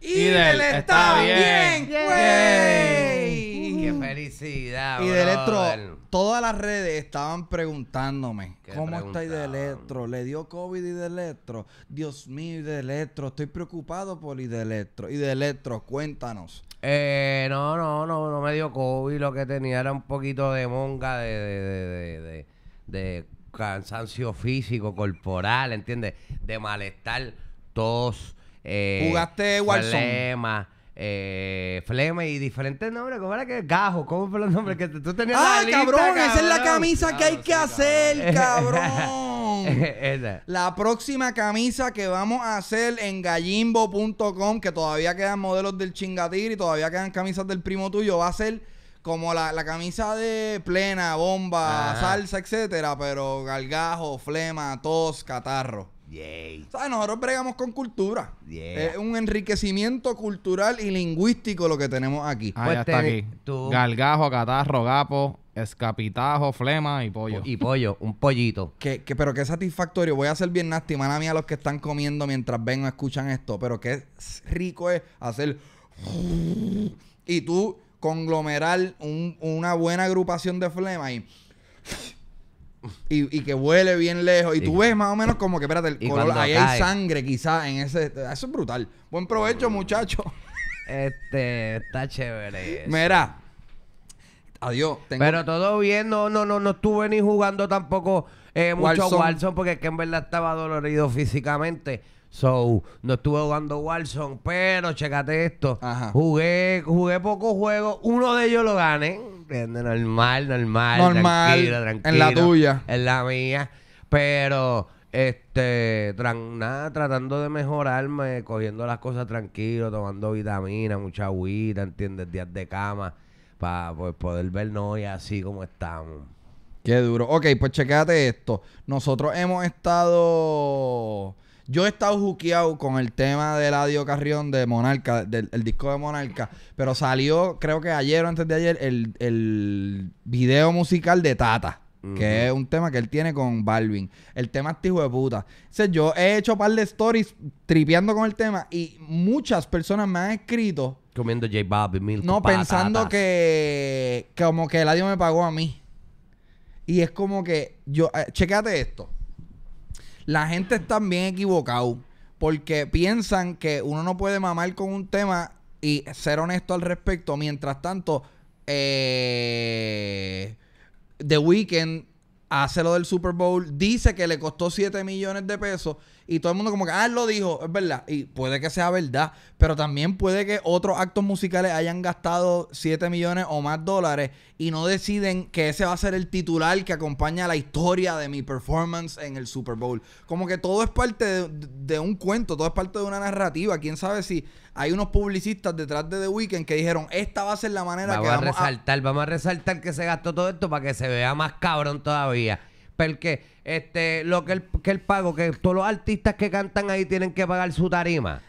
Y, del, está, bien, güey. Qué felicidad. Y Electro, todas las redes estaban preguntándome, ¿cómo está de Electro? ¿Le dio COVID y de Electro? Dios mío, y de Electro, estoy preocupado por y de Electro. Y de Electro, cuéntanos. Eh, no, no, no, no me dio COVID. Lo que tenía era un poquito de monga, de, de, de, cansancio físico, corporal, ¿entiendes? De malestar, tos eh, Jugaste Warzone. Flema, eh, Flema y diferentes nombres. ¿Cómo era que? Gajo, ¿cómo fue los nombres que tú tenías? ¡Ah, la cabrón! esa es la camisa que hay que hacer, cabrón. la próxima camisa que vamos a hacer en gallimbo.com, que todavía quedan modelos del chingatir y todavía quedan camisas del primo tuyo, va a ser como la, camisa de plena, bomba, salsa, etcétera, pero gargajo, flema, tos, catarro. Yay. ¿Sabes? Nosotros bregamos con cultura. Es un enriquecimiento cultural y lingüístico lo que tenemos aquí. Ah, pues ya está aquí. Galgajo, catarro, gapo, escapitajo, flema y pollo. Y pollo, un pollito. Que, pero qué satisfactorio. Voy a ser bien nasty, mala mía, los que están comiendo mientras ven o escuchan esto. Pero qué rico es hacer... Y tú conglomerar un, una buena agrupación de flema y... Y, que huele bien lejos. Y, tú ves más o menos como que, espérate, ahí hay sangre quizás en ese. Eso es brutal. Buen provecho, mm. muchacho Este, está chévere. Mira. Adiós. Pero todo bien, no, no, no, no estuve ni jugando tampoco eh, mucho a porque es que en verdad estaba dolorido físicamente. So, no estuve jugando Warzone, pero checate esto. Jugué, jugué pocos juegos. Uno de ellos lo gané. Normal, normal. Normal. Tranquilo, tranquilo. En la tuya. En la mía. Pero, este, nada, tratando de mejorarme, cogiendo las cosas tranquilo, tomando vitaminas, mucha agüita, ¿entiendes? Días de cama. Para pues, poder vernos y así como estamos. Qué duro. Ok, pues checate esto. Nosotros hemos estado yo he estado juqueado con el tema de Eladio Carrión de Monarca, del disco de Monarca, pero salió, creo que ayer o antes de ayer, el, el video musical de Tata. Que es un tema que él tiene con Balvin. El tema es Tijo de puta. yo he hecho un par de stories tripeando con el tema y muchas personas me han escrito. Comiendo J y mil No, pensando que. Como que el me pagó a mí. Y es como que. yo eh, esto. La gente está bien equivocado porque piensan que uno no puede mamar con un tema y ser honesto al respecto. Mientras tanto, eh, The Weeknd hace lo del Super Bowl, dice que le costó 7 millones de pesos y todo el mundo como que, ah, lo dijo, es verdad. Y puede que sea verdad, pero también puede que otros actos musicales hayan gastado 7 millones o más dólares y no deciden que ese va a ser el titular que acompaña la historia de mi performance en el Super Bowl. Como que todo es parte de, un cuento, todo es parte de una narrativa. ¿Quién sabe si hay unos publicistas detrás de The Weeknd que dijeron, esta va a ser la manera vamos que vamos a resaltar, vamos a resaltar que se gastó todo esto para que se vea más cabrón todavía porque este, lo que el que pago que todos los artistas que cantan ahí tienen que pagar su tarima.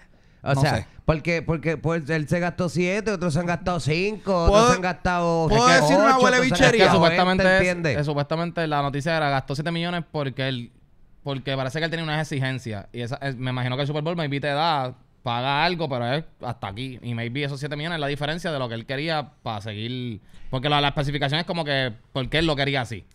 O sea, porque, porque pues, él se gastó siete otros se han gastado cinco otros se han gastado. Puedo decir una huele bichería. supuestamente, la noticia era gastó 7 millones porque él. Porque parece que él tenía unas exigencias. Y esa, me imagino que el Super Bowl maybe te da, paga algo, pero es hasta aquí. Y maybe esos 7 millones la diferencia de lo que él quería para seguir. Porque la, la especificación es como que porque él lo quería así.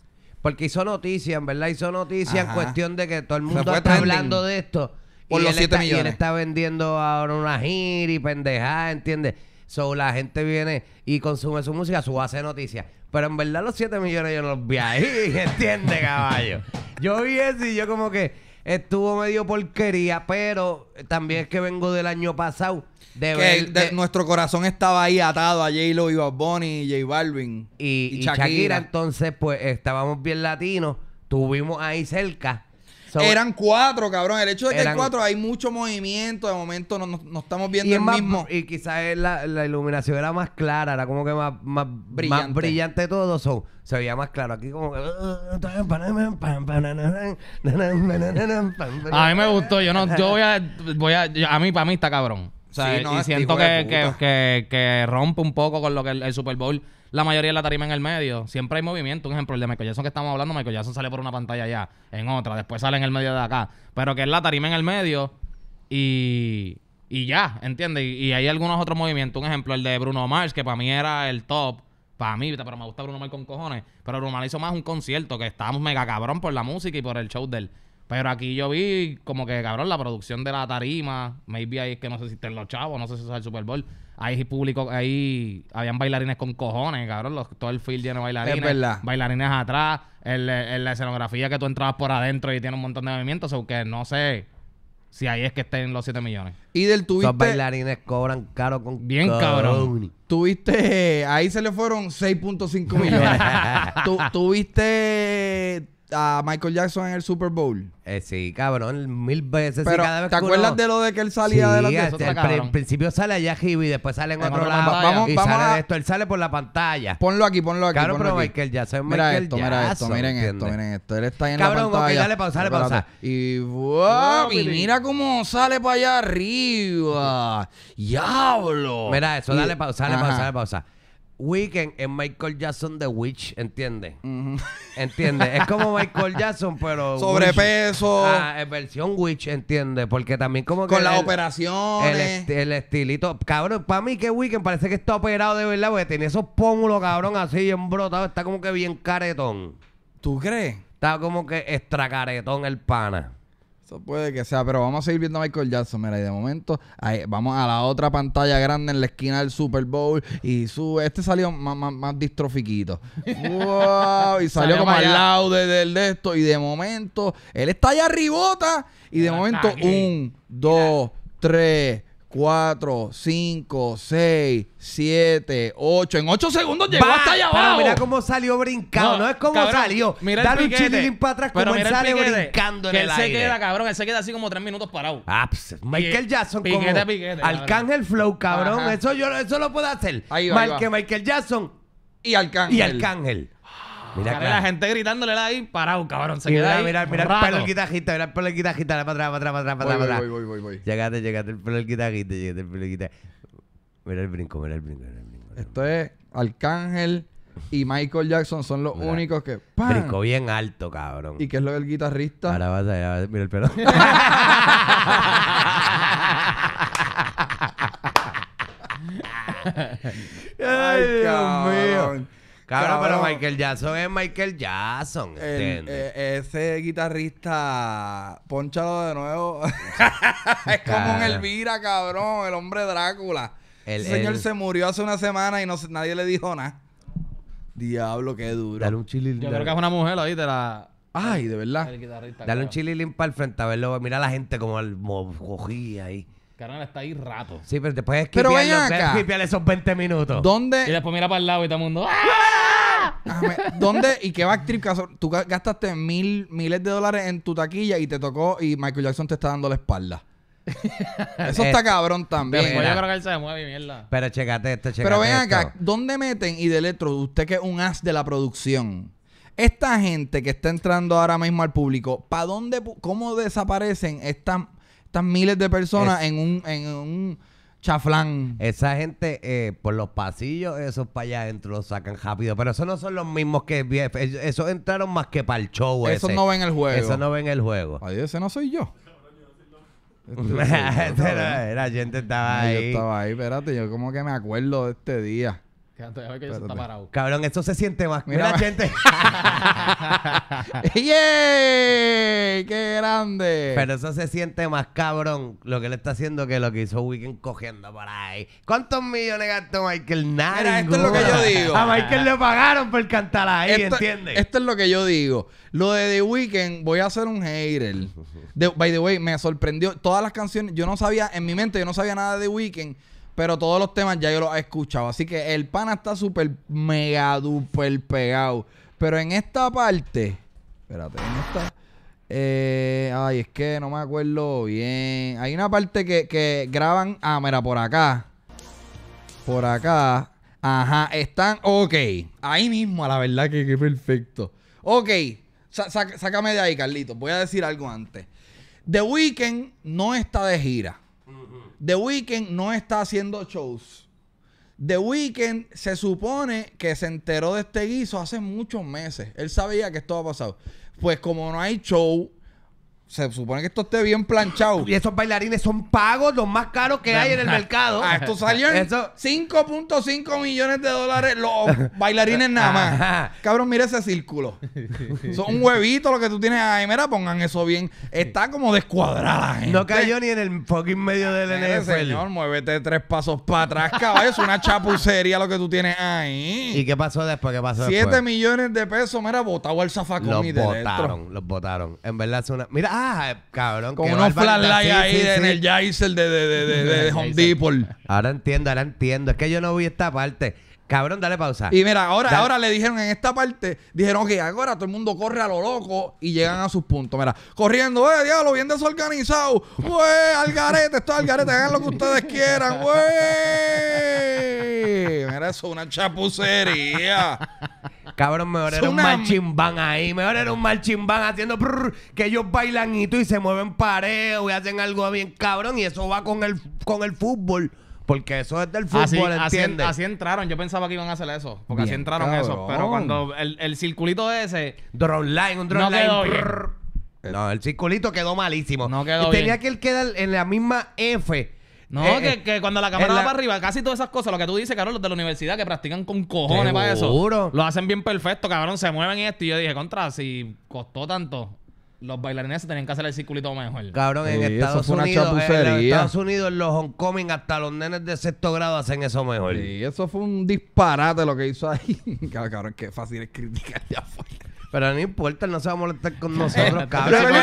Porque hizo noticia, en verdad hizo noticia en cuestión de que todo el mundo está hablando de esto. y los 7 millones. Y está vendiendo ahora una gira y pendejada, ¿entiendes? So, la gente viene y consume su música, su hace noticias. Pero en verdad los 7 millones yo no los vi ahí, ¿entiendes, caballo? yo vi eso y yo como que estuvo medio porquería, pero también es que vengo del año pasado de, nuestro corazón estaba ahí atado a J-Lo y Bonnie Bunny y J Balvin. Y, Shakira. Entonces, pues estábamos bien latinos. Tuvimos ahí cerca. eran cuatro, cabrón. El hecho de que hay cuatro, hay mucho movimiento. De momento no, estamos viendo el mismo. Y quizás la, iluminación era más clara, era como que más, más brillante. todo. So, se veía más claro. Aquí como a mí me gustó. Yo no... Yo voy a... Voy a, a mí, para mí está cabrón. O sea, y siento que, que, rompe un poco con lo que el, Super Bowl, la mayoría de la tarima en el medio. Siempre hay movimiento. Un ejemplo, el de Michael Jackson que estamos hablando, Michael Jackson sale por una pantalla allá, en otra, después sale en el medio de acá. Pero que es la tarima en el medio y, ya, ¿entiendes? Y, hay algunos otros movimientos. Un ejemplo, el de Bruno Mars, que para mí era el top. Para mí, pero me gusta Bruno Mars con cojones. Pero Bruno Mars hizo más un concierto que estábamos mega cabrón por la música y por el show del pero aquí yo vi como que, cabrón, la producción de la tarima. Maybe ahí es que no sé si estén los chavos, no sé si es el Super Bowl. Ahí público, ahí habían bailarines con cojones, cabrón. todo el field lleno de bailarines. Bailarines atrás. En la escenografía que tú entrabas por adentro y tiene un montón de movimientos. Aunque no sé si ahí es que estén los 7 millones. Y del tuviste. Los bailarines cobran caro con. Bien cabrón. Tuviste. Ahí se le fueron 6.5 millones. tuviste a Michael Jackson en el Super Bowl. Eh, sí, cabrón, mil veces. Pero, cada vez ¿te acuerdas de lo de que él salía de la Pero en principio sale allá y después sale en, otro lado. Vamos, y vamos sale a... de esto, él sale por la pantalla. Ponlo aquí, ponlo aquí. Cabrón, pero aquí. Michael Jackson, mira Michael esto, Jackson, mira esto, miren esto, miren esto. Él está en la pantalla. Cabrón, dale pausa, dale pausa. Y, wow, y mira cómo sale para allá arriba. ¡Diablo! Mira eso, dale pausa, dale pausa, dale pausa. Weekend es Michael Jackson de Witch, ¿entiendes? entiende, ¿Entiendes? es como Michael Jackson, pero. Sobrepeso. ah, es versión Witch, ¿entiendes? Porque también como que. Con la operación. El, estilito. Cabrón, para mí que Weekend parece que está operado de verdad, porque tenía esos pómulos, cabrón, así en brotado. Está como que bien caretón. ¿Tú crees? Está como que extra caretón el pana. Eso puede que sea, pero vamos a seguir viendo a Michael Jackson. Mira, y de momento vamos a la otra pantalla grande en la esquina del Super Bowl. Y su, este salió más, distrofiquito. ¡Wow! Y salió, como al lado de, de, esto. Y de momento, él está allá arribota. Y de momento, un, dos, tres, 4, 5, 6, 7, 8. En 8 segundos llegó bah, hasta allá abajo. Pero mira cómo salió brincado. No, no es como cabrón, salió. Mira Dale el piquete, un para atrás como él sale piquete, brincando en que el él aire. Él se queda, cabrón. Él se queda así como 3 minutos parado. Ah, pues, Michael Jackson piquete, como piquete, Arcángel Flow, cabrón. Eso yo eso lo puedo hacer. Ahí va, Mal ahí va. que Michael Jackson y Arcángel. Y Arcángel. Mira, la gente gritándole ahí, parado, cabrón. Se queda mira, ahí. Mira, mira el pelo del guitarrista. mira el pelo del guitarrista. para atrás, para atrás, para atrás, para atrás. Voy, voy, voy, voy. Llegate, llegate el pelo del guitarrista. llegate el pelo del guitarrista. Mira el brinco, mira el brinco, mira el brinco. Esto es Arcángel y Michael Jackson son los únicos que. brinco bien alto, cabrón. ¿Y qué es lo del guitarrista? Ahora vas ver. mira el pelo. Ay, Dios mío. Cabrón, pero Michael Jackson es Michael Jackson. Eh, ese guitarrista, ponchado de nuevo. es como un Elvira, cabrón, el hombre Drácula. El- señor se murió hace una semana y no, nadie le dijo nada. Diablo, qué duro. Dale un limpio. Yo creo que es una mujer ahí de la. Ay, de verdad. Dale un chili limpio al frente a verlo. Mira la gente como al ahí. Carnal, está ahí rato. Sí, pero después es que Pero ven acá. esos 20 minutos. Y después mira para el lado y todo el mundo. ¡Ah! ah ¿Dónde y qué backtrip? Tú gastaste mil, miles de dólares en tu taquilla y te tocó y Michael Jackson te está dando la espalda. Eso está cabrón también. yo creo que él se mueve, mierda. Pero checate esto, checate Pero ven acá, ¿dónde meten y de Electro, usted que es un as de la producción? Esta gente que está entrando ahora mismo al público, ¿para dónde, cómo desaparecen estas están miles de personas en un, en un chaflán. Esa gente eh, por los pasillos, esos para allá adentro los sacan rápido. Pero esos no son los mismos que. Eh, esos entraron más que para el show. Esos no ven el juego. Esos no ven el juego. ese no soy yo. Este, este, la gente estaba ahí. Yo estaba ahí, espérate, yo como que me acuerdo de este día. Cabrón, eso se siente más. Mira, gente. ¡Yay! ¡Qué grande! Pero eso se siente más cabrón lo que le está haciendo que lo que hizo Weekend cogiendo por ahí. ¿Cuántos millones gastó Michael? Nada. esto es lo que yo digo. A Michael le pagaron por cantar ahí, ¿entiendes? Esto es lo que yo digo. Lo de The Weeknd, voy a hacer un hater. by the way, me sorprendió. Todas las canciones, yo no sabía, en mi mente, yo no sabía nada de The Weeknd. Pero todos los temas ya yo los he escuchado. Así que el pana está súper mega duper pegado. Pero en esta parte. Espérate, en esta. Eh, ay, es que no me acuerdo bien. Hay una parte que, graban. Ah, mira, por acá. Por acá. Ajá, están. Ok. Ahí mismo, la verdad que, que perfecto. Ok. sácame de ahí, Carlitos. Voy a decir algo antes. The Weeknd no está de gira. The Weeknd no está haciendo shows. The Weeknd se supone que se enteró de este guiso hace muchos meses. Él sabía que esto ha pasado. Pues como no hay show, se supone que esto esté bien planchado. Y esos bailarines son pagos, los más caros que hay en el mercado. Ah, esto salió en 5.5 millones de dólares los bailarines nada más. Cabrón, mira ese círculo. Son huevitos huevito lo que tú tienes ahí. Mira, pongan eso bien. Está como descuadrada, gente. No cayó ni en el fucking medio del NFL. Señor, muévete tres pasos para atrás, caballo. Es una chapucería lo que tú tienes ahí. ¿Y qué pasó después? ¿Qué pasó después? 7 millones de pesos, mira, botado al zafacón los y de Los botaron, los botaron En verdad es una... Mira, Ah, cabrón. como unos flashlights ahí en el de de, de, Home Depot. Ahora entiendo, ahora entiendo. Es que yo no vi esta parte. Cabrón, dale pausa. Y mira, ahora, ahora le dijeron en esta parte, dijeron que ahora todo el mundo corre a lo loco y llegan a sus puntos. Mira, corriendo, eh, diablo, bien desorganizado. wey al garete, esto al garete, hagan lo que ustedes quieran, güey. Mira, eso una chapucería. Cabrón, mejor era un un chimbán ahí. Mejor era un mal chimbán haciendo que ellos bailan y se mueven pareo y hacen algo bien cabrón. Y eso va con el, con el fútbol. Porque eso es del fútbol, así, ¿entiendes? Así, entraron. Yo pensaba que iban a hacer eso. Porque así entraron eso. Pero cuando el, el circulito ese... Drone line, un drone line. no, el circulito quedó malísimo. No quedó y tenía que él quedar en la misma F no, eh, eh, que, cuando la cámara va para arriba, casi todas esas cosas, lo que tú dices, cabrón, los de la universidad que practican con cojones para eso. Seguro. Lo hacen bien perfecto, cabrón, se mueven y esto. Y yo dije, contra, si costó tanto, los bailarines se tenían que hacer el circulito mejor. Cabrón, en, Estados Unidos, en los Estados Unidos, los homecoming, hasta los nenes de sexto grado hacen eso mejor. Y eso fue un disparate lo que hizo ahí. cabrón, qué fácil es criticar Ya afuera. Pero no importa, él no se va a molestar con nosotros, cabrón. Pero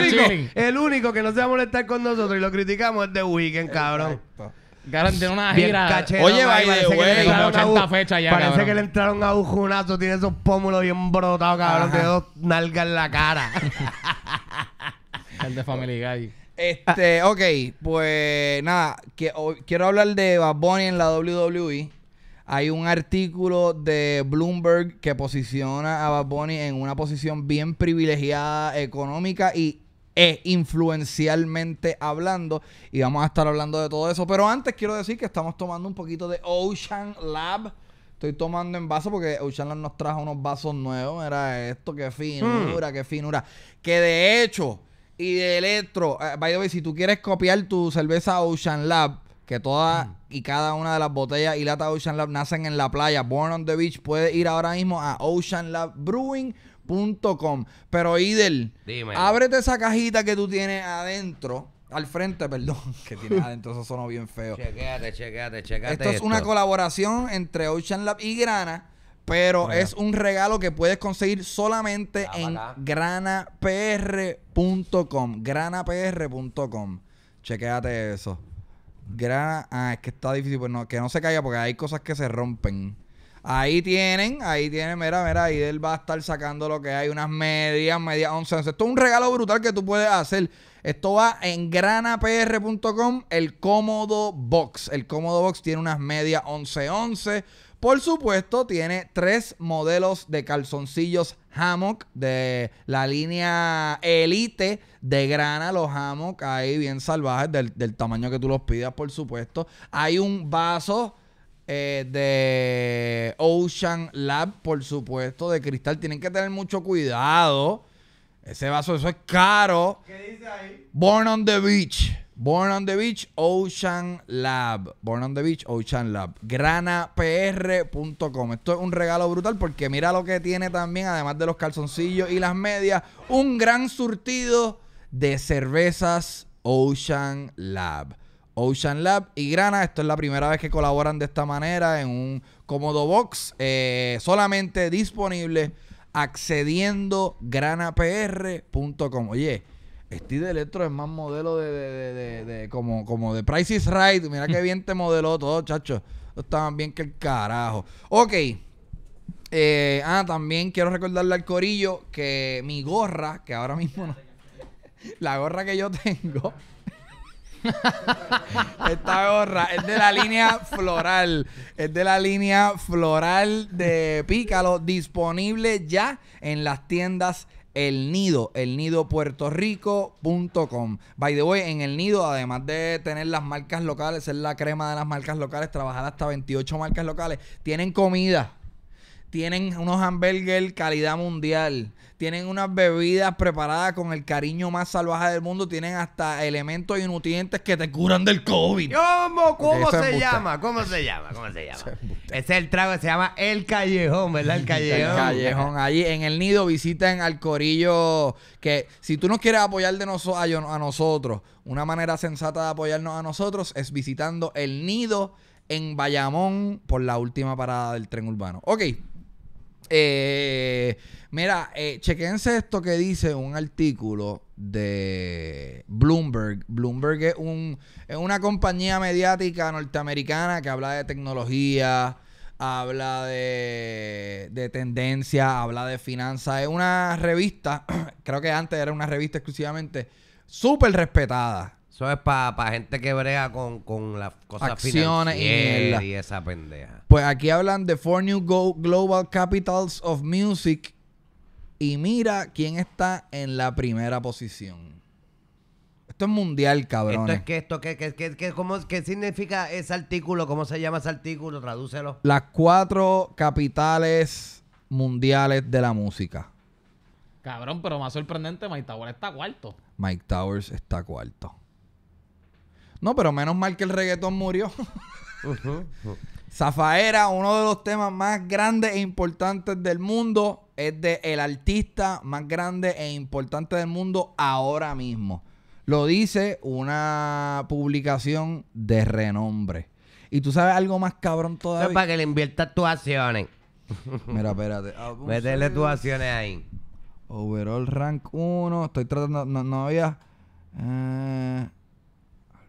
el, único, que no se va a molestar con nosotros y lo criticamos es The Weeknd, cabrón. Garantía una gira. Oye, vaya, güey. a ya, Parece que le entraron a un junazo, tiene esos pómulos bien brotados, cabrón. Tiene dos nalgas en la cara. El de Family Guy. Este, ok, pues nada, que, quiero hablar de Bad Bunny en la WWE. Hay un artículo de Bloomberg que posiciona a Bad Bunny en una posición bien privilegiada económica y e influencialmente hablando. Y vamos a estar hablando de todo eso. Pero antes quiero decir que estamos tomando un poquito de Ocean Lab. Estoy tomando en vaso porque Ocean Lab nos trajo unos vasos nuevos. Era esto, qué finura, qué finura. Que de hecho, y de electro, eh, by the way, si tú quieres copiar tu cerveza Ocean Lab, que toda... Mm y cada una de las botellas y lata Ocean Lab nacen en la playa. Born on the Beach puede ir ahora mismo a oceanlabbrewing.com. Pero Idel, Dime. ábrete esa cajita que tú tienes adentro. Al frente, perdón, que tiene adentro, eso sonó bien feo. Chequéate, chequéate, chequéate. Esto es una colaboración entre Ocean Lab y Grana. Pero es un regalo que puedes conseguir solamente en granapr.com. Granapr.com. Chequéate eso. Grana, ah, es que está difícil, pues no, que no se caiga porque hay cosas que se rompen. Ahí tienen, ahí tienen, mira, mira, ahí él va a estar sacando lo que hay, unas medias, medias once. Esto es un regalo brutal que tú puedes hacer. Esto va en granapr.com, el cómodo box. El cómodo box tiene unas medias 11-11. Por supuesto, tiene tres modelos de calzoncillos hammock de la línea elite de grana, los hammock ahí bien salvajes, del, tamaño que tú los pidas, por supuesto. Hay un vaso. Eh, de Ocean Lab, por supuesto, de cristal. Tienen que tener mucho cuidado. Ese vaso, eso es caro. ¿Qué dice ahí? Born on the Beach. Born on the Beach Ocean Lab. Born on the Beach Ocean Lab. GranaPR.com. Esto es un regalo brutal porque mira lo que tiene también, además de los calzoncillos y las medias, un gran surtido de cervezas Ocean Lab. Ocean Lab y Grana, esto es la primera vez que colaboran de esta manera en un cómodo box eh, solamente disponible accediendo granapr.com. Oye, Steve Electro es más modelo de, como, de Price is Right. Mira qué bien te modeló todo, chacho. Estaban bien que el carajo. Ok. Eh, ah, también quiero recordarle al corillo que mi gorra, que ahora mismo no, la gorra que yo tengo. Esta gorra es de la línea floral. Es de la línea floral de Pícalo. Disponible ya en las tiendas el nido, el nido By the way, en el nido, además de tener las marcas locales, ser la crema de las marcas locales, trabajar hasta 28 marcas locales, tienen comida, tienen unos hamburgues calidad mundial tienen unas bebidas preparadas con el cariño más salvaje del mundo, tienen hasta elementos y nutrientes que te curan del COVID. ¿Cómo, cómo se llama? ¿Cómo se llama? ¿Cómo se llama? es el trago, se llama El Callejón, ¿verdad? El Callejón. el Callejón, allí en el nido visiten al corillo que si tú nos quieres apoyar de noso a, a nosotros, una manera sensata de apoyarnos a nosotros es visitando el nido en Bayamón por la última parada del tren urbano. Ok. Eh, mira, eh, chequense esto que dice un artículo de Bloomberg. Bloomberg es, un, una compañía mediática norteamericana que habla de tecnología, habla de, de tendencia, habla de finanzas. Es una revista, creo que antes era una revista exclusivamente, súper respetada eso es para gente que brega con, las cosas Acciones y, esa pendeja. Pues aquí hablan de Four New Global Capitals of Music. Y mira quién está en la primera posición. Esto es mundial, cabrón. Esto es que esto, que, que, ¿qué significa ese artículo? ¿Cómo se llama ese artículo? Tradúcelo. Las cuatro capitales mundiales de la música. Cabrón, pero más sorprendente, Mike Towers está cuarto. Mike Towers está cuarto. No, pero menos mal que el reggaetón murió. Zafaera, uno de los temas más grandes e importantes del mundo, es de el artista más grande e importante del mundo ahora mismo. Lo dice una publicación de renombre. Y tú sabes algo más cabrón todavía. es para que le inviertas tus acciones. Mira, espérate. Ah, pues, Métele tus eh, acciones ahí. Overall rank 1. Estoy tratando. No, no había. Eh,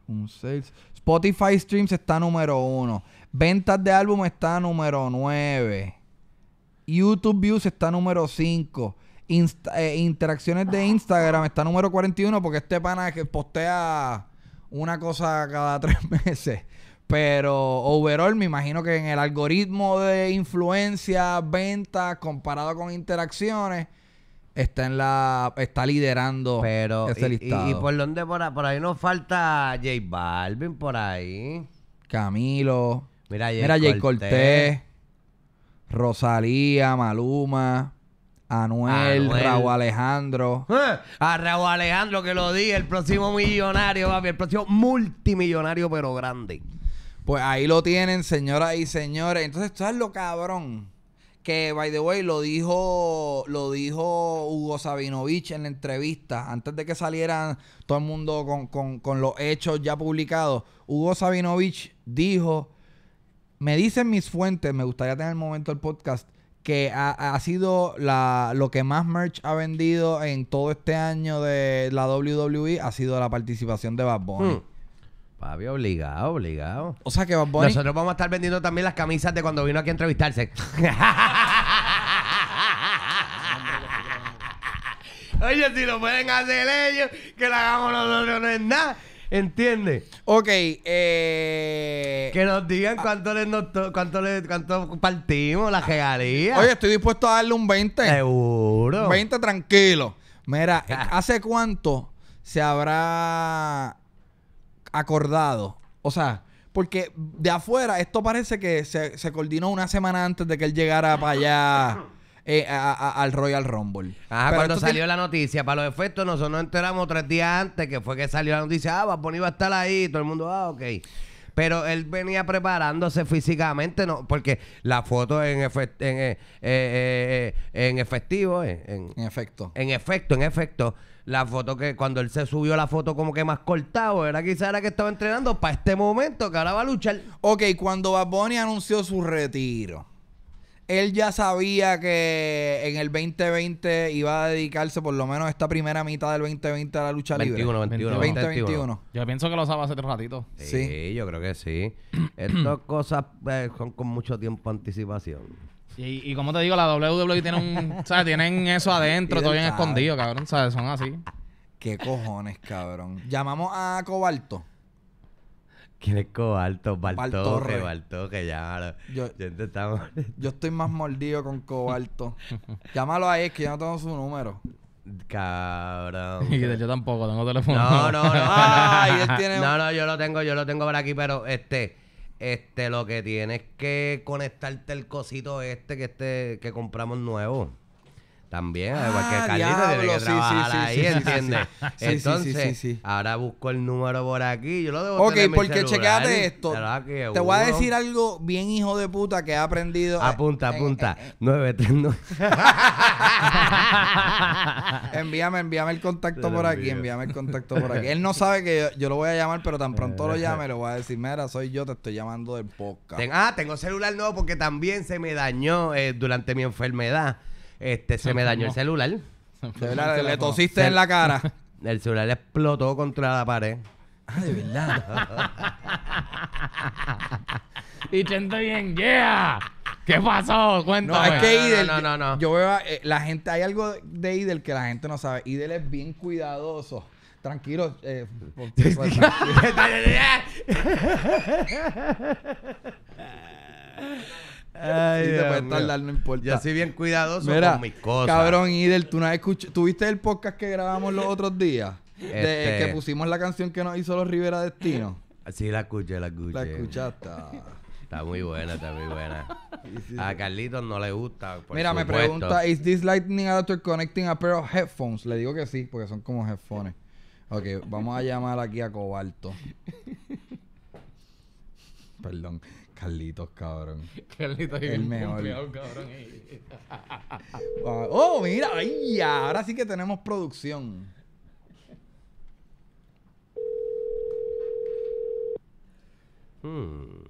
un Spotify Streams está número uno. Ventas de álbum está número 9. YouTube Views está número 5. Eh, interacciones de Instagram está número 41 porque este pana que postea una cosa cada tres meses. Pero overall me imagino que en el algoritmo de influencia, ventas comparado con interacciones, está en la está liderando pero ese y, listado. Y, por dónde por, ahí nos falta J Balvin por ahí. Camilo. Mira Jay, Cortés. Rosalía, Maluma, Anuel, Raúl Alejandro. Ah, a Raúl Alejandro que lo diga, el próximo millonario, el próximo multimillonario pero grande. Pues ahí lo tienen, señoras y señores. Entonces, esto es lo cabrón que, by the way, lo dijo, lo dijo Hugo Sabinovich en la entrevista. Antes de que salieran todo el mundo con, con, los hechos ya publicados, Hugo Sabinovich dijo: Me dicen mis fuentes, me gustaría tener el momento el podcast, que ha, sido la, lo que más merch ha vendido en todo este año de la WWE, ha sido la participación de Bad Bunny. Hmm. Papi, obligado, obligado. O sea que vamos Nosotros vamos a estar vendiendo también las camisas de cuando vino aquí a entrevistarse. Oye, si lo pueden hacer ellos, que lo hagamos nosotros, no es nada. ¿Entiendes? Ok, eh... Que nos digan cuánto les, cuánto les- cuánto partimos, la regalía? Oye, estoy dispuesto a darle un 20. seguro. 20 tranquilo. Mira, ¿hace cuánto se habrá acordado. O sea, porque de afuera esto parece que se, coordinó una semana antes de que él llegara para allá. Eh, al Royal Rumble. Ajá, cuando salió la noticia, para los efectos, nosotros nos enteramos tres días antes que fue que salió la noticia, ah, poner, va a estar ahí, todo el mundo, ah, ok. Pero él venía preparándose físicamente, no, porque la foto en, efecto, eh, eh, en, efectivo, en efecto. En efecto, en efecto la foto que cuando él se subió la foto como que más cortado, era quizá era que estaba entrenando para este momento que ahora va a luchar. Ok, cuando Baboni anunció su retiro, él ya sabía que en el 2020 iba a dedicarse por lo menos esta primera mitad del 2020 a la lucha libre. 21, Yo pienso que lo sabía hace un ratito. Sí, yo creo que sí. Estas cosas eh, son con mucho tiempo anticipación. Y, como te digo, la WWE tiene un, ¿sabes? tienen eso adentro, todo bien escondido, cabrón. ¿Sabes? Son así. ¿Qué cojones, cabrón? Llamamos a Cobalto. ¿Quién es Cobalto? Baltorre, Baltorre. que llámalo. Yo, Yo estoy más mordido con Cobalto. Llámalo a él, que yo no tengo su número. Cabrón. Y yo tampoco tengo teléfono. No, no, no. Ah, no, no, yo lo tengo, yo lo tengo por aquí, pero este. Este, lo que tienes que conectarte el cosito este que este que compramos nuevo. También, ah, igual que tiene que trabajar sí, sí, ahí, sí, Entonces, ahora busco el número por aquí, yo lo debo Ok, porque chequeate esto. Te voy a decir algo bien hijo de puta que he aprendido. Apunta, eh, eh, apunta. Eh, eh. envíame, envíame el contacto por aquí, envíame el contacto por aquí. Él no sabe que yo, lo voy a llamar, pero tan pronto lo llame, lo voy a decir, mira, soy yo, te estoy llamando del podcast. ah, tengo celular nuevo porque también se me dañó durante mi enfermedad. Este, se, me dañó el celular. le, tosiste en la cara. El celular explotó contra la pared. Ah, de verdad. y Chente bien, yeah. ¿Qué pasó? Cuéntame. No, es que Idel. No, no, no, yo veo. Eh, la gente. Hay algo de Idel que la gente no sabe. Idel es bien cuidadoso. Tranquilo. tranquilo. Ay, sí, puedes tardar, no importa. bien cuidadoso con mis cosas. Cabrón, Idel, tú no ¿Tuviste el podcast que grabamos los otros días? De, este Que pusimos la canción que nos hizo los Rivera Destino. Sí, la escuché, la escuché. La escuchaste. Está muy buena, está muy buena. A Carlitos no le gusta. Mira, me pregunta: ¿Is this lightning adapter connecting a pair of headphones? Le digo que sí, porque son como headphones. Ok, vamos a llamar aquí a Cobalto. Perdón. Carlitos, cabrón. Carlitos y el, mejor. cabrón. Ah, oh, mira, ay, ahora sí que tenemos producción. Hmm.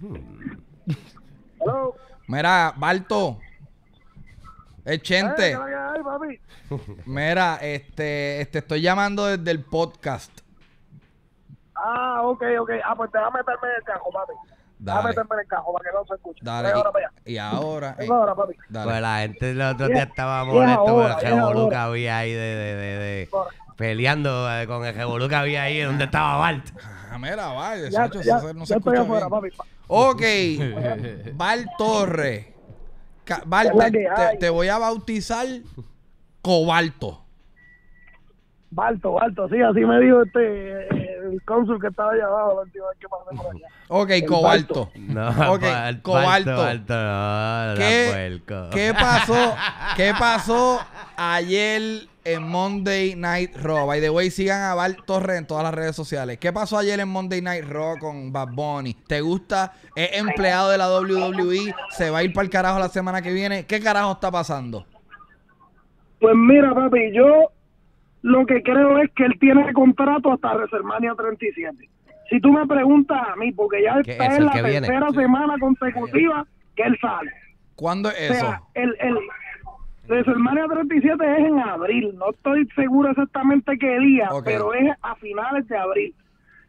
Hmm. Mira, Balto. El eh, Mira, este, este, estoy llamando desde el podcast ok, ok. Ah, pues te va a meterme en el cajo, papi. Dale. a meterme en el cajo para que no se escuche. Dale. Y, ahora, y, ahora. Eh, papi. Pues la gente el otro día estaba molesto con el revolú que había ahí de. de, de, peleando eh, con el revolú que había ahí donde estaba Bart. Jamera, ah, mira, Bart, ya, ya, no se escucha afuera, Papi. Ok, Bart Torres. te, voy a bautizar Cobalto. Balto, Balto, sí, así me dijo este el cónsul que estaba allá abajo la que por allá. Ok, Cobalto. No, okay, Cobalto. ¿Qué, pasó? ¿Qué pasó ayer en Monday Night Raw? By the way, sigan a Val Torres en todas las redes sociales. ¿Qué pasó ayer en Monday Night Raw con Bad Bunny? ¿Te gusta? ¿Es empleado de la WWE? ¿Se va a ir para el carajo la semana que viene? ¿Qué carajo está pasando? Pues mira, papi, yo lo que creo es que él tiene contrato hasta WrestleMania 37. Si tú me preguntas a mí, porque ya está es la tercera semana consecutiva que él sale. ¿Cuándo es eso? 37 es en abril. No estoy seguro exactamente qué día, pero es a finales de abril.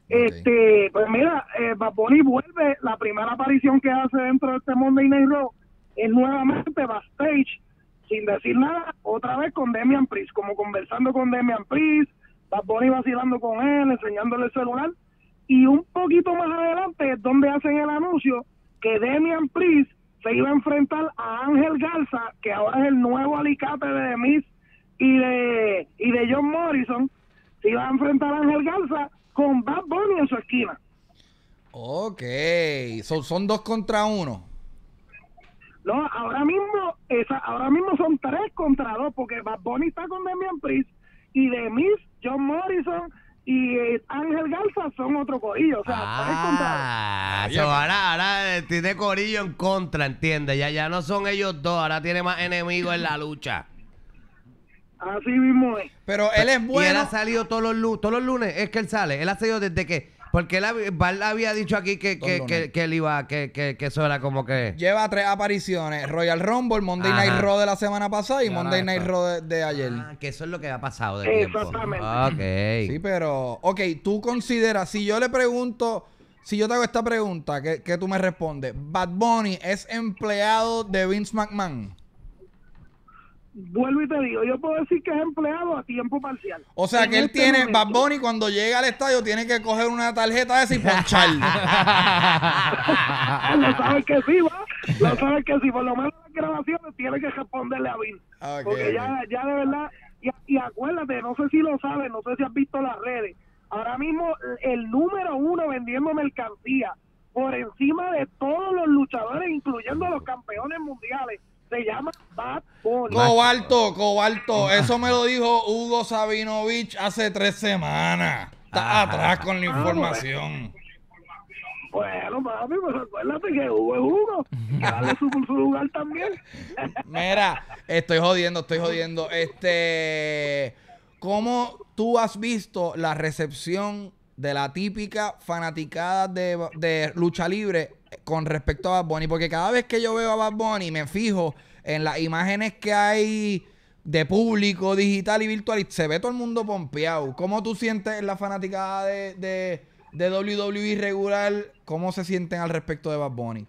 Este, pues mira, eh, Baboni vuelve, la primera aparición que hace dentro de este Monday Night Raw es nuevamente backstage sin decir nada, otra vez con Demian Priest, como conversando con Demian Priest, Bad Bunny vacilando con él, enseñándole el celular. Y un poquito más adelante es donde hacen el anuncio que Demian Priest se iba a enfrentar a Ángel Garza, que ahora es el nuevo alicate de Demis y de, de John Morrison. Se iba a enfrentar a Ángel Garza con Bad Bunny en su esquina. Ok, son dos contra uno. No, ahora mismo ahora mismo son tres contra dos, porque Bad Bunny está con Demian Priest y Demis, John Morrison y eh, Ángel Garza son otro corillo. O sea, contra ah, ahora, ahora eh, tiene corillo en contra, entiende, Ya, ya no son ellos dos, ahora tiene más enemigos en la lucha. Así mismo es. Pero él es bueno. Y él ha salido todos los lunes. Todos los lunes es que él sale. Él ha salido desde que porque él, había dicho aquí que, él iba, que, eso era como que. Lleva tres apariciones: Royal Rumble, Monday Night Raw de la semana pasada y Monday Night Raw de, ayer. Ah, que eso es lo que ha pasado del Exactamente. Ok. Sí, pero. Ok, tú consideras, si yo le pregunto. Si yo te hago esta pregunta, que, que tú me respondes, ¿Bad Bunny es empleado de Vince McMahon? vuelvo y te digo, yo puedo decir que es empleado a tiempo parcial. O sea, que él este tiene, momento. Bad cuando llega al estadio tiene que coger una tarjeta de esa y poncharla. Pues lo sabes que sí, va. Lo sabes que sí. Por lo menos las grabaciones tiene que responderle a Bill. porque Ya, de verdad, y, y acuérdate, no sé si lo sabes, no sé si has visto las redes. Ahora mismo el número uno vendiendo mercancía por encima de todos los luchadores, incluyendo los campeones mundiales, se llama Cobalto, Cobalto, eso me lo dijo Hugo Sabinovich hace tres semanas. Está ah. atrás con la ah, información. Bueno, mami, pues acuérdate que Hugo es su, también. Mira, estoy jodiendo, estoy jodiendo. Este, ¿cómo tú has visto la recepción de la típica fanaticada de lucha libre con respecto a Bad Bunny, porque cada vez que yo veo a Bad Bunny me fijo en las imágenes que hay de público, digital y virtual, y se ve todo el mundo pompeado. ¿Cómo tú sientes la fanaticada de, de, de WWE regular? ¿Cómo se sienten al respecto de Bad Bunny?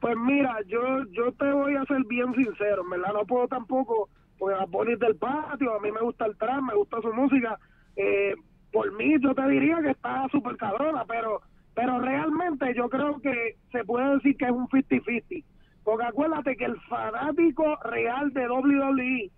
Pues mira, yo, yo te voy a ser bien sincero, ¿verdad? No puedo tampoco, porque Bad Bunny es del patio, a mí me gusta el trap, me gusta su música. Eh, por mí yo te diría que está súper cabrona, pero pero realmente yo creo que se puede decir que es un 50-50. Porque acuérdate que el fanático real de WWE,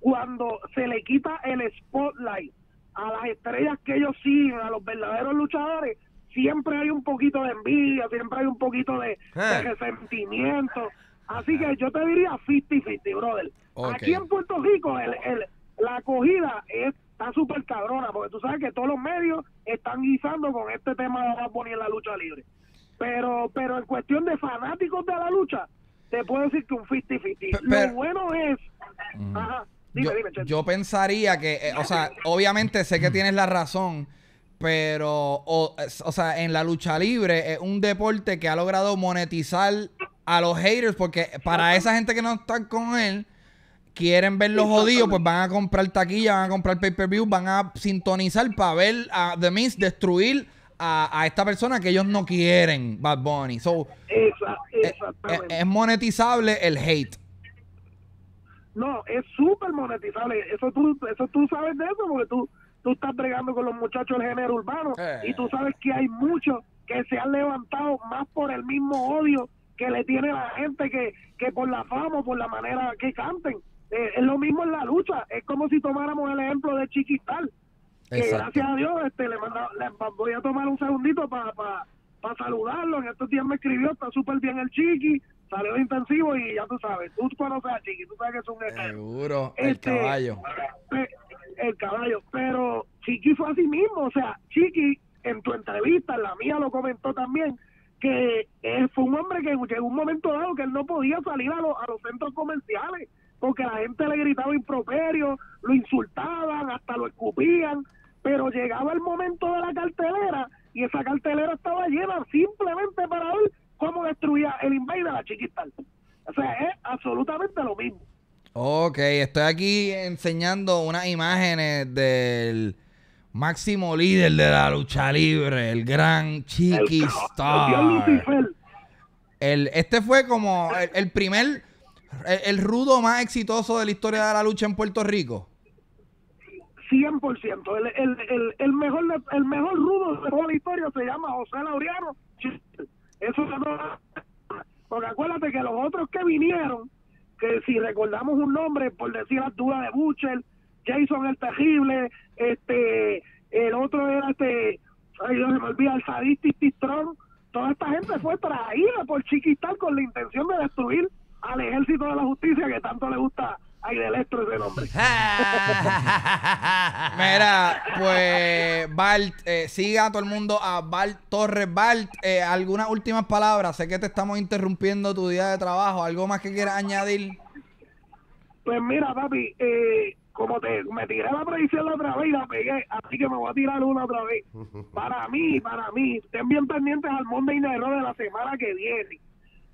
cuando se le quita el spotlight a las estrellas que ellos siguen, a los verdaderos luchadores, siempre hay un poquito de envidia, siempre hay un poquito de, eh. resentimiento. Así que yo te diría 50-50, brother. Aquí en Puerto Rico el, la acogida es está súper cabrona, porque tú sabes que todos los medios están guisando con este tema de Bad la lucha libre. Pero, pero en cuestión de fanáticos de la lucha, te puedo decir que un 50-50. Lo bueno es... Ajá, yo, yo, pensaría que, eh, o sea, obviamente sé que tienes la razón, pero, o, o sea, en la lucha libre es un deporte que ha logrado monetizar a los haters, porque para esa gente que no está con él quieren ver los jodidos, pues van a comprar taquilla, van a comprar pay-per-view, van a sintonizar para ver a The Miz destruir a, esta persona que ellos no quieren, Bad Bunny. Eh, eh, es, monetizable el hate. No, es súper monetizable. Eso tú, eso tú sabes de eso, porque tú, tú estás bregando con los muchachos del género urbano y tú eh. sabes que hay muchos que se han levantado más por el mismo odio que le tiene la gente que, que por la fama, por la manera que canten. Eh, es lo mismo en la lucha. Es como si tomáramos el ejemplo de Chiquistal. Que gracias a Dios, este, le, manda, le voy a tomar un segundito para para saludarlo. En estos días me escribió, está súper bien el Chiqui, salió de intensivo y ya tú sabes, tú conoces a Chiqui, tú sabes que es un Seguro, el este, caballo. Eh, el, caballo, pero Chiqui fue así mismo, o sea, Chiqui en tu entrevista, en la mía lo comentó también, que eh, fue un hombre que en un momento dado que él no podía salir a, a los centros comerciales porque la gente le gritaba improperio, lo insultaban, hasta lo escupían, pero llegaba el momento de la cartelera y esa cartelera estaba llena simplemente para ver cómo destruía el Invader a la Star. O sea, es absolutamente lo mismo. Ok, estoy aquí enseñando unas imágenes del máximo líder de la lucha libre, el gran Chiqui el, este fue como el, primer eh, el, rudo más exitoso de la historia de la lucha en Puerto Rico. 100%. El, el, el, mejor, el mejor rudo de toda la historia se llama José Laureano. Eso Porque acuérdate que los otros que vinieron, que si recordamos un nombre, por decir dudas de Butcher, Jason el Terrible, este, el otro era este, ay Dios, se me olvida, el y Toda esta gente fue traída por Chiquistán con la intención de destruir al ejército de la justicia que tanto le gusta a de electro ese nombre. Mira, pues Bart, eh, siga todo el mundo a Bart Torres. Bart, eh, algunas últimas palabras. Sé que te estamos interrumpiendo tu día de trabajo. ¿Algo más que quieras añadir? Pues mira, papi, eh, como te me tiré la predicción la otra vez y la pegué, así que me voy a tirar una otra vez. Para mí, para mí, estén bien pendientes al Monday Negro de la semana que viene.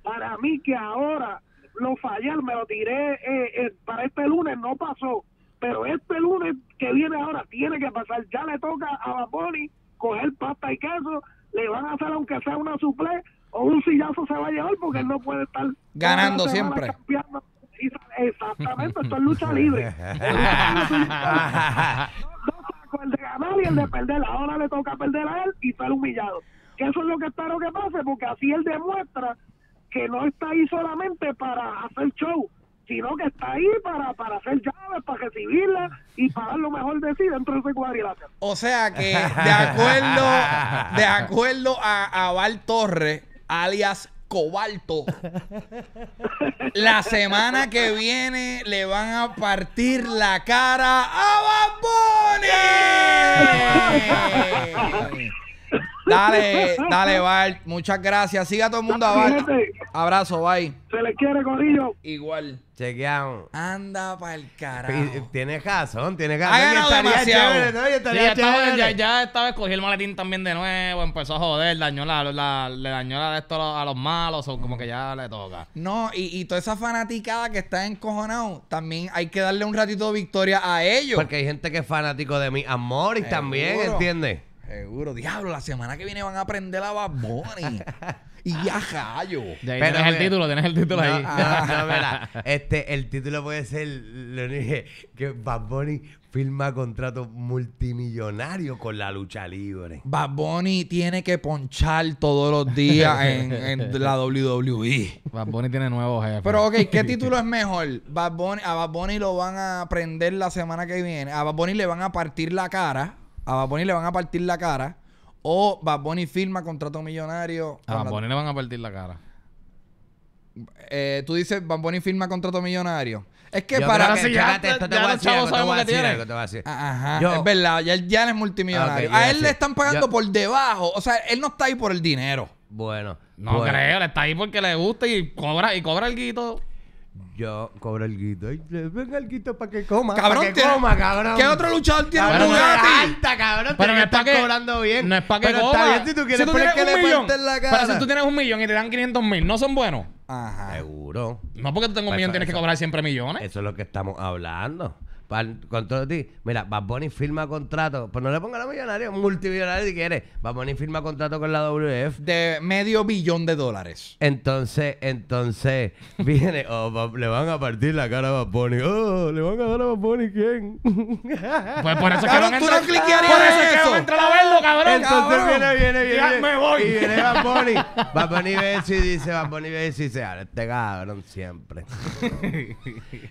Para mí que ahora lo fallé, me lo tiré eh, eh, para este lunes, no pasó. Pero este lunes que viene ahora tiene que pasar. Ya le toca a Baboni coger pasta y queso, le van a hacer aunque sea una suple o un sillazo se va a llevar porque él no puede estar ganando siempre. Exactamente, esto es lucha libre. el de ganar y el de perder. Ahora le toca perder a él y estar humillado. Que eso es lo que espero que pase, porque así él demuestra que no está ahí solamente para hacer show, sino que está ahí para, hacer llaves, para recibirla y para dar lo mejor de sí dentro de ese cuadrilátero. O sea que, de acuerdo, de acuerdo a, a Val Torres, alias Cobalto, la semana que viene le van a partir la cara a Bamboni. Dale, dale, Bart. Muchas gracias. Siga todo el mundo a Bart. Abrazo, bye. Se les quiere, Corillo. Igual. Chequeamos. Anda pa'l carajo. Tienes razón, tiene razón. ya, estaba, ya, el maletín también de nuevo, empezó a joder, le dañó la de esto a los malos, o como que ya le toca. No, y, y toda esa fanaticada que está encojonado, también hay que darle un ratito de victoria a ellos. Porque hay gente que es fanático de mi amor y también, ¿entiendes? Seguro, diablo, la semana que viene van a aprender a Bad Bunny. y ya rayo. Pero tienes el título, tienes el título ahí. este, el título puede ser, lo dije, que Bad Bunny firma contrato multimillonario con la lucha libre. Bad Bunny tiene que ponchar todos los días en, la WWE. Bad Bunny tiene nuevos jefes. Pero ok, ¿qué título es mejor? a Bad Bunny lo van a aprender la semana que viene. A Bad Bunny le van a partir la cara a Bad le van a partir la cara. O Bad firma contrato millonario. A Bad le van a partir la cara. Eh, tú dices, Bad firma contrato millonario. Es que para que, te, a Ajá, es verdad, ya, ya es multimillonario. a él le están pagando por debajo, o sea, él no está ahí por el dinero. Bueno, no pues- creo, está ahí porque le gusta y cobra y cobra el guito. Yo cobro el guito. Venga el guito para que coma. Cabrón, que coma, cabrón. ¿Qué otro luchador tiene un gato? Alta, cabrón, pero no es para que cobrando bien. No es para que pero Está bien si tú quieres millón, Pero si tú tienes un millón y te dan 500 mil, ¿no son buenos? Ajá. Seguro. No porque tú tengas un pues millón, tienes que cobrar siempre millones. Eso es lo que estamos hablando con todo ti. Mira, Bad Bunny firma contrato. Pues no le ponga a millonario, multimillonario si quiere. Bad Bunny firma contrato con la WF. De medio billón de dólares. Entonces, entonces, viene, oh, le van a partir la cara a Bad Bunny. Oh, le van a dar a Bad Bunny quién. pues por eso que no entra, tú no Por eso, que no entra a verlo, cabrón. Entonces viene, viene, viene. Ya me voy. Y viene Bad Bunny. Bad Bunny ve eso y dice, Bad Bunny ve eso y dice, ah, este cabrón siempre.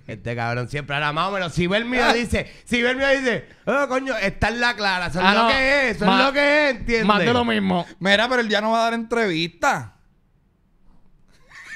este cabrón siempre. Ahora más o menos, si ve el Ah. dice, si Bermuda dice, oh, coño, está en la clara, eso ah, lo que es, eso es lo que es, ¿entiendes? Más de lo mismo. Mira, pero él ya no va a dar entrevista.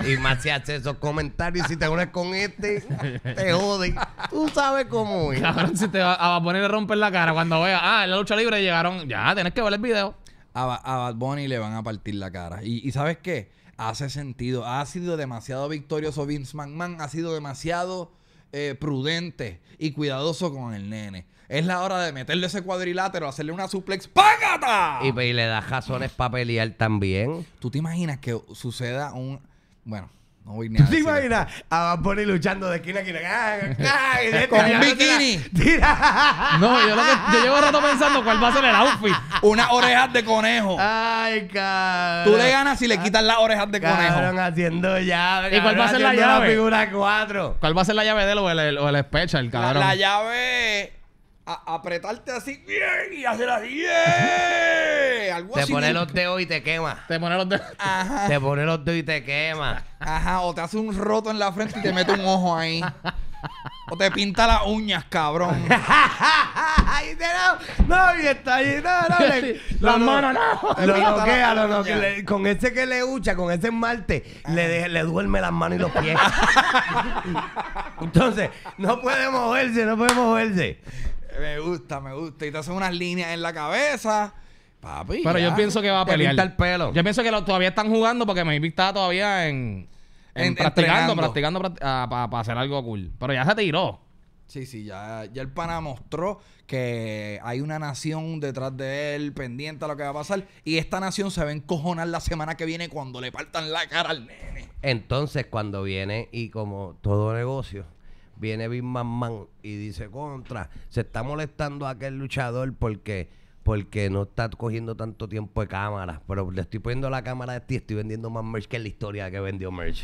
Y más si hace esos comentarios y si te unes con este, te jode. Tú sabes cómo es. si te va, a poner a romper la cara cuando vea, ah, en la lucha libre llegaron, ya, tienes que ver el video. A, Bad Bunny le van a partir la cara. Y, y ¿sabes qué? Hace sentido. Ha sido demasiado victorioso Vince McMahon. Ha sido demasiado eh, prudente y cuidadoso con el nene. Es la hora de meterle ese cuadrilátero, hacerle una suplex. ¡Págata! Y, y le das razones para pelear también. ¿Tú te imaginas que suceda un. Bueno, no voy ni a ¿Te imaginas a Bad luchando de esquina a esquina? Este Con un bikini. No, yo, yo llevo rato pensando cuál va a ser el outfit. Unas orejas de conejo. Ay, cabrón. Tú le ganas si le quitas las orejas de cabrón, conejo. haciendo llave. ¿Y cuál va a ser la llave? La figura 4. ¿Cuál va a ser la llave de él o el, especial, el cabrón? la llave apretarte así bien y hacer así yeah! Algo te pone los dedos y te quema. Te pone los dedos. Te pone los dedos y te quema. o te hace un roto en la frente y te mete un ojo ahí. O te pinta las uñas, cabrón. no, no, y está ahí, no, las manos no. Lo lo noquea. Con ese que le hucha, con ese esmalte, le, le duerme las manos y los pies. Entonces, no puede moverse, no puede moverse. Me gusta, me gusta. Y te hacen unas líneas en la cabeza. Papi. Pero yo pienso que va a el pelo. Yo pienso que todavía están jugando porque me invitado todavía en, en practicando, practicando para ah, hacer algo cool. Pero ya se tiró. Sí, sí, ya, ya el pana mostró que hay una nación detrás de él pendiente a lo que va a pasar. Y esta nación se va a encojonar la semana que viene cuando le partan la cara al nene. Entonces, cuando viene y como todo negocio, viene Big Man Man y dice contra, se está molestando a aquel luchador porque porque no está cogiendo tanto tiempo de cámara. Pero le estoy poniendo la cámara a ti, estoy vendiendo más merch que la historia que vendió merch.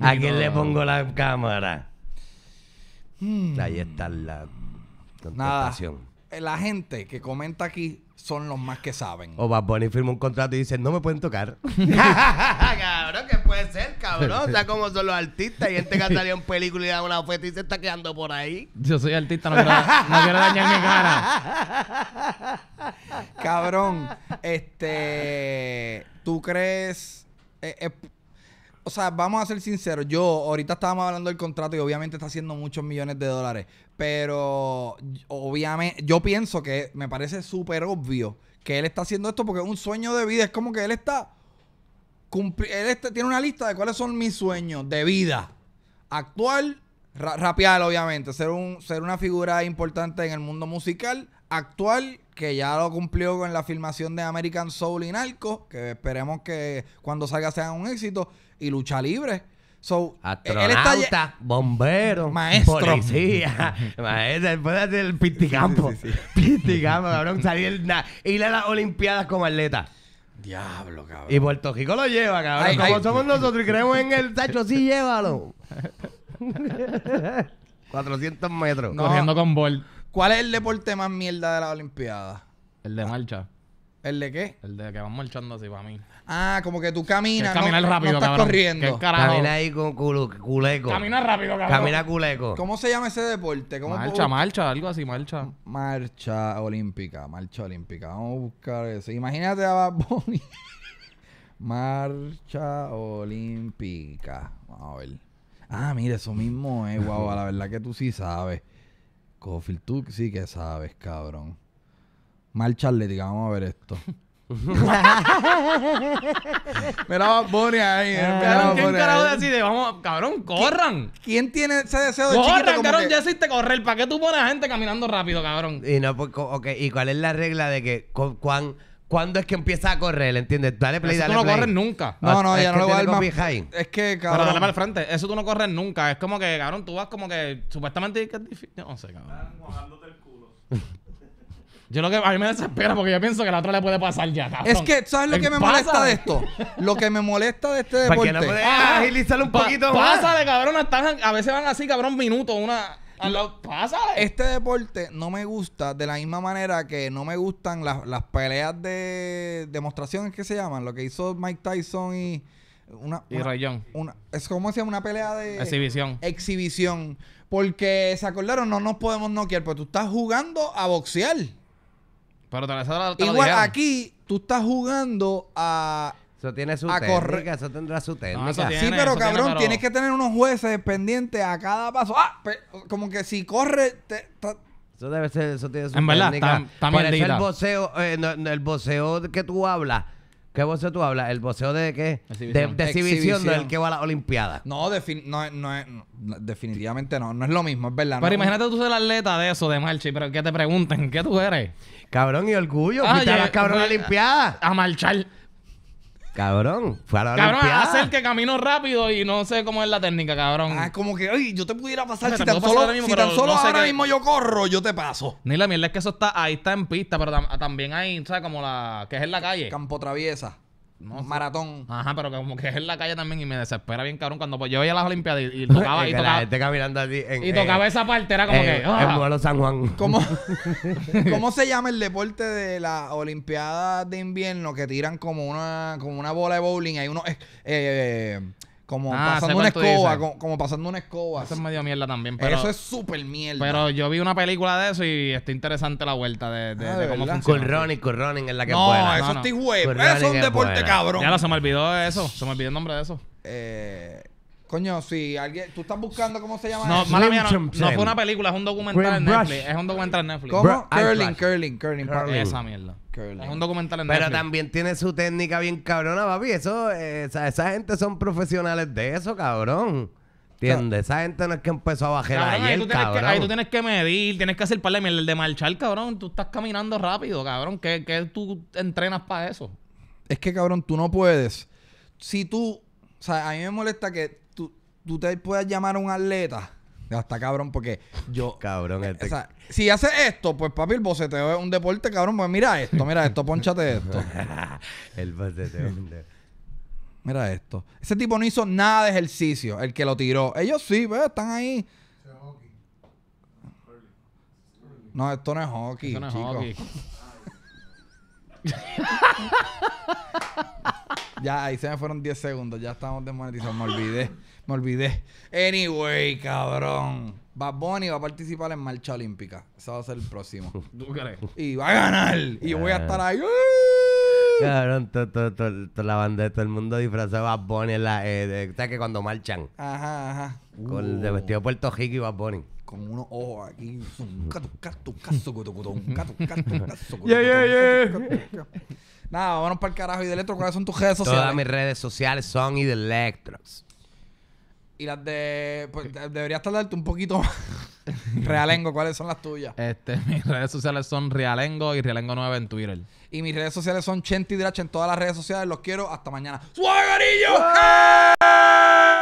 ¿A quién le pongo la cámara? Hmm. Ahí está la contestación. Eh, la gente que comenta aquí son los más que saben. O Bad Bunny firma un contrato y dice, no me pueden tocar. cabrón, que puede ser, cabrón. O sea, como son los artistas. y gente que salido en película y da una oferta y se está quedando por ahí. Yo soy artista, no quiero, dañar mi cara. Cabrón, este... ¿Tú crees... Eh, eh, o sea, vamos a ser sinceros. Yo, ahorita estábamos hablando del contrato y obviamente está haciendo muchos millones de dólares. Pero, obviamente, yo pienso que me parece súper obvio que él está haciendo esto porque es un sueño de vida. Es como que él está. él tiene una lista de cuáles son mis sueños de vida. Actual, rapear, obviamente. Ser, un, ser una figura importante en el mundo musical. Actual, que ya lo cumplió con la filmación de American Soul y Narco, que esperemos que cuando salga sea un éxito y lucha libre. So, Astronauta, él está bombero, maestro, policía, maestro, después de hacer el pisticampo, sí, cabrón, salir, ir a las Olimpiadas como atleta. Diablo, cabrón. Y Puerto Rico lo lleva, cabrón. como somos nosotros y creemos en el tacho, sí, llévalo. 400 metros. Corriendo con bol. ¿Cuál es el deporte más mierda de la Olimpiada? El de marcha. ¿El de qué? El de que van marchando así para mí. Ah, como que tú caminas. no, rápido, corriendo. Camina ahí con culo, culeco. Camina rápido, cabrón. Camina culeco. ¿Cómo se llama ese deporte? marcha, marcha, algo así, marcha. Marcha olímpica, marcha olímpica. Vamos a buscar eso. Imagínate a Bad marcha olímpica. Vamos a ver. Ah, mira, eso mismo es, guau. la verdad que tú sí sabes. Cofil, tú sí que sabes, cabrón. Marcha atlética, vamos a ver esto. Mira Bad ahí, ahí. eh. ¿Quién carajo decide? Vamos, cabrón, corran. ¿Quién tiene ese deseo de Corran, cabrón, ya hiciste correr. ¿Para qué tú pones a gente caminando rápido, cabrón? Y no, pues, ¿y cuál es la regla de que cuán- cuándo es que empieza a correr? ¿Entiendes? Dale play, Eso tú no corres nunca. No, no, ya no lo voy a más. Es que, Pero dale para el frente. Eso tú no corres nunca. Es como que, cabrón, tú vas como que supuestamente es difícil. No sé, cabrón. Yo lo que a mí me desespera porque yo pienso que la otra le puede pasar ya. Es que, ¿sabes lo eh, que me molesta de esto? Lo que me molesta de este deporte. ¿Para ah, que un poquito más. Pásale, cabrón. a veces van así, cabrón, minutos, una. pásale. Este deporte no me gusta de la misma manera que no me gustan las, peleas de demostraciones que se llaman, lo que hizo Mike Tyson y una, y Rayón. es como se llama una pelea de exhibición. Exhibición. Porque se acordaron, no nos podemos noquear, pero tú estás jugando a boxear. Pero la Igual aquí tú estás jugando a eso tiene su técnica, correr. eso tendrá su técnica. sí, pero cabrón, tienes que tener unos jueces pendientes a cada paso. Ah, como que si corre, te, eso debe ser, eso tiene su en técnica. verdad, el voceo, eh, el voceo que tú hablas, ¿qué voceo tú hablas? ¿El voceo de qué? De, exhibición, del que va a la Olimpiada. No, no, definitivamente no, no es lo mismo, es verdad. Pero imagínate tú ser el atleta de eso, de marcha, pero que te pregunten, ¿qué tú eres? Cabrón, y orgullo. Ah, a las a limpiadas. A marchar. Cabrón, fue a la Cabrón, hace que camino rápido y no sé cómo es la técnica, cabrón. Ah, es como que, ay, yo te pudiera pasar si tan solo, ahora mismo, yo corro, yo te paso. Ni la mierda es que eso está ahí, está en pista, pero también ahí, ¿sabes? Como la que es en la calle. Campo traviesa no maratón. Ajá, pero como que es en la calle también y me desespera bien, cabrón. Cuando yo a las Olimpiadas y, tocaba. y tocaba, caminando así en, y tocaba eh, esa parte, era como que. El ah. En San Juan. ¿Cómo, ¿Cómo, se llama el deporte de la Olimpiada de invierno que tiran como una, como una bola de bowling? Hay unos. Eh, eh como ah, pasando una escoba, como, pasando una escoba. Eso es medio mierda también, pero. Eso es súper mierda. Pero yo vi una película de eso y está interesante la vuelta de, ah, cómo funciona. Con Ronnie, con Ronnie en la que no, Eso no, no, eso es es un deporte cabrón. Ya se me olvidó eso. Se me olvidó el nombre de eso. Eh. Coño, si alguien. ¿Tú estás buscando cómo se llama? No, mala mía, no, no, fue una película, es un documental en Netflix. Es un documental en Netflix. ¿Cómo? Curling, curling, curling, curling, Esa mierda. Curling. Es un documental en Netflix. Pero también tiene su técnica bien cabrona, papi. Eso, esa, gente son profesionales de eso, cabrón. ¿Entiendes? Esa gente no es que empezó a bajar ayer, ahí tú cabrón. ahí tú tienes que medir, tienes que hacer par El de marchar, cabrón, tú estás caminando rápido, cabrón. qué tú entrenas para eso? Es que, cabrón, tú no puedes. Si tú... O sea, a mí me molesta que tú te puedes llamar a un atleta. hasta cabrón porque yo... Cabrón, este... si hace esto, pues papi, el boceteo es un deporte, cabrón. Pues mira esto, mira esto, ponchate esto. el boceteo Mira esto. Ese tipo no hizo nada de ejercicio, el que lo tiró. Ellos sí, pues están ahí. No, esto no es hockey. Esto no es ya, ahí se me fueron 10 segundos. Ya estamos desmonetizados, me olvidé. Me olvidé. Anyway, cabrón. Bad Bunny va a participar en marcha olímpica. Ese va a ser el próximo. ¿Tú crees? Y va a ganar. Y yo voy a estar ahí. Cabrón, toda la banda de todo el mundo disfrazado de Bad Bunny en la. ¿Sabes que cuando marchan? Ajá, ajá. Con el de vestido de Puerto Rico y Bad Bunny. Con unos ojos aquí. Yeah, yeah, yeah. Nada, vámonos para el carajo. Y de Electro, ¿cuáles son tus redes sociales? Todas mis redes sociales son y de Electrox. Y las de. Pues deberías tardarte un poquito más. Realengo, ¿cuáles son las tuyas? Este, mis redes sociales son Realengo y Realengo9 en Twitter. Y mis redes sociales son Chenti Drach en todas las redes sociales. Los quiero. Hasta mañana. ¡Suagarillo! ¡Ahhh!